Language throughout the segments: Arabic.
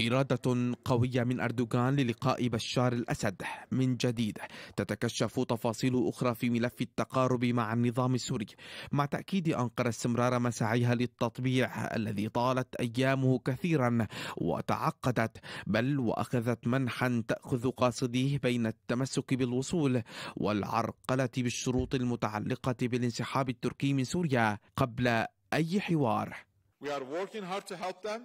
إرادة قوية من أردوغان للقاء بشار الأسد من جديد تتكشف تفاصيل أخرى في ملف التقارب مع النظام السوري مع تأكيد أنقرة استمرار مساعيها للتطبيع الذي طالت أيامه كثيرا وتعقدت بل وأخذت منحا تأخذ قاصديه بين التمسك بالوصول والعرقلة بالشروط المتعلقة بالانسحاب التركي من سوريا قبل أي حوار We are working hard to help them.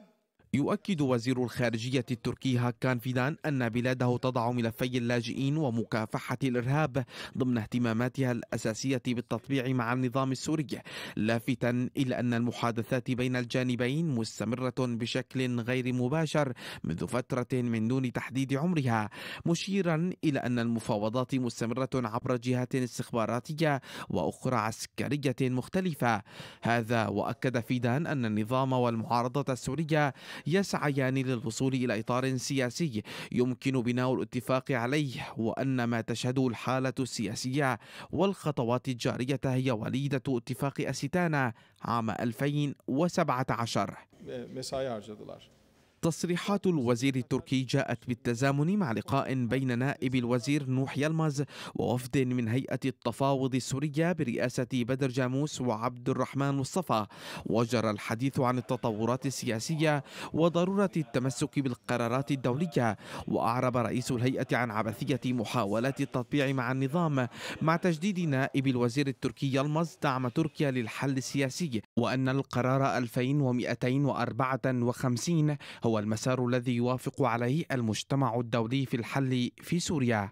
يؤكد وزير الخارجية التركي هاكان فيدان أن بلاده تضع ملفي اللاجئين ومكافحة الإرهاب ضمن اهتماماتها الأساسية بالتطبيع مع النظام السوري لافتا إلى أن المحادثات بين الجانبين مستمرة بشكل غير مباشر منذ فترة من دون تحديد عمرها مشيرا إلى أن المفاوضات مستمرة عبر جهات استخباراتية وأخرى عسكرية مختلفة هذا وأكد فيدان أن النظام والمعارضة السورية يسعيان يعني للوصول إلى إطار سياسي يمكن بناء الاتفاق عليه وأن ما تشهده الحالة السياسية والخطوات الجارية هي وليدة اتفاق أستانا عام 2017 تصريحات الوزير التركي جاءت بالتزامن مع لقاء بين نائب الوزير نوح يلمز ووفد من هيئة التفاوض السورية برئاسة بدر جاموس وعبد الرحمن مصطفى وجرى الحديث عن التطورات السياسية وضرورة التمسك بالقرارات الدولية وأعرب رئيس الهيئة عن عبثية محاولات التطبيع مع النظام مع تجديد نائب الوزير التركي يلمز دعم تركيا للحل السياسي وأن القرار 2254 هو هو المسار الذي يوافق عليه المجتمع الدولي في الحل في سوريا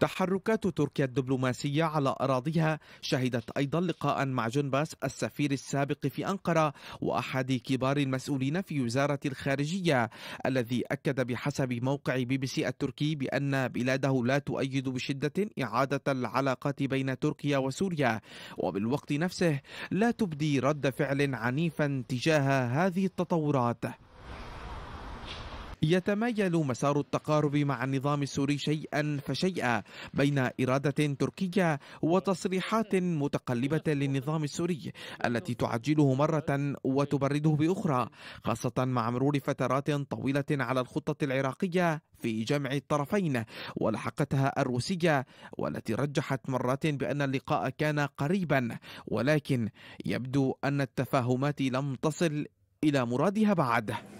تحركات تركيا الدبلوماسية على أراضيها شهدت أيضا لقاء مع جنباس السفير السابق في أنقرة وأحد كبار المسؤولين في وزارة الخارجية الذي أكد بحسب موقع بي بي سي التركي بأن بلاده لا تؤيد بشدة إعادة العلاقات بين تركيا وسوريا وبالوقت نفسه لا تبدي رد فعل عنيفا تجاه هذه التطورات يتميل مسار التقارب مع النظام السوري شيئا فشيئا بين إرادة تركية وتصريحات متقلبة للنظام السوري التي تعجله مرة وتبرده بأخرى خاصة مع مرور فترات طويلة على الخطة العراقية في جمع الطرفين ولحقتها الروسية والتي رجحت مرات بأن اللقاء كان قريبا ولكن يبدو أن التفاهمات لم تصل إلى مرادها بعد